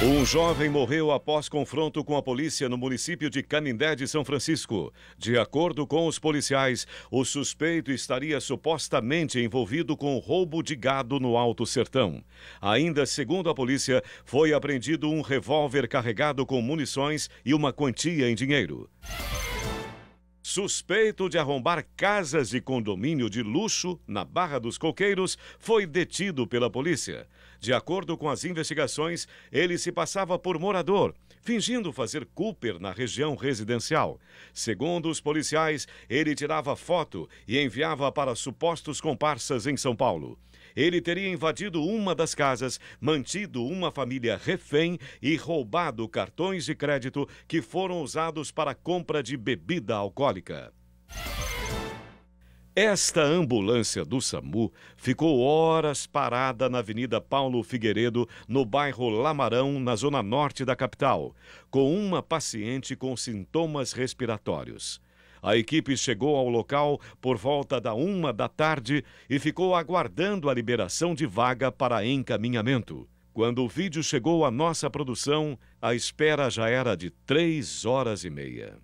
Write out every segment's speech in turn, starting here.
Um jovem morreu após confronto com a polícia no município de Canindé de São Francisco. De acordo com os policiais, o suspeito estaria supostamente envolvido com roubo de gado no Alto Sertão. Ainda segundo a polícia, foi apreendido um revólver carregado com munições e uma quantia em dinheiro. Suspeito de arrombar casas e condomínio de luxo na Barra dos Coqueiros, foi detido pela polícia. De acordo com as investigações, ele se passava por morador, fingindo fazer Cooper na região residencial. Segundo os policiais, ele tirava foto e enviava para supostos comparsas em São Paulo. Ele teria invadido uma das casas, mantido uma família refém e roubado cartões de crédito que foram usados para compra de bebida alcoólica. Esta ambulância do SAMU ficou horas parada na Avenida Paulo Figueiredo, no bairro Lamarão, na zona norte da capital, com uma paciente com sintomas respiratórios. A equipe chegou ao local por volta da uma da tarde e ficou aguardando a liberação de vaga para encaminhamento. Quando o vídeo chegou à nossa produção, a espera já era de três horas e meia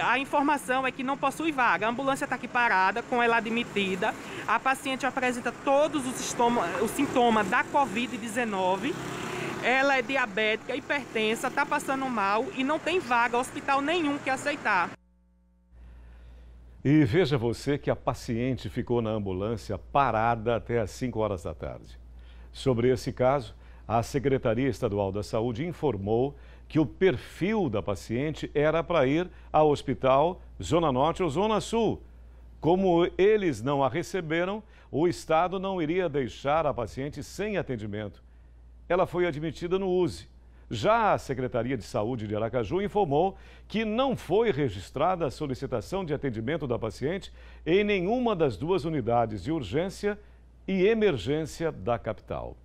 a informação é que não possui vaga. A ambulância está aqui parada, com ela admitida. A paciente apresenta todos os, os sintomas da Covid-19. Ela é diabética, hipertensa, está passando mal e não tem vaga, hospital nenhum que aceitar. E veja você que a paciente ficou na ambulância parada até às 5 horas da tarde. Sobre esse caso, a Secretaria Estadual da Saúde informou que o perfil da paciente era para ir ao hospital Zona Norte ou Zona Sul. Como eles não a receberam, o Estado não iria deixar a paciente sem atendimento. Ela foi admitida no USE. Já a Secretaria de Saúde de Aracaju informou que não foi registrada a solicitação de atendimento da paciente em nenhuma das duas unidades de urgência e emergência da capital.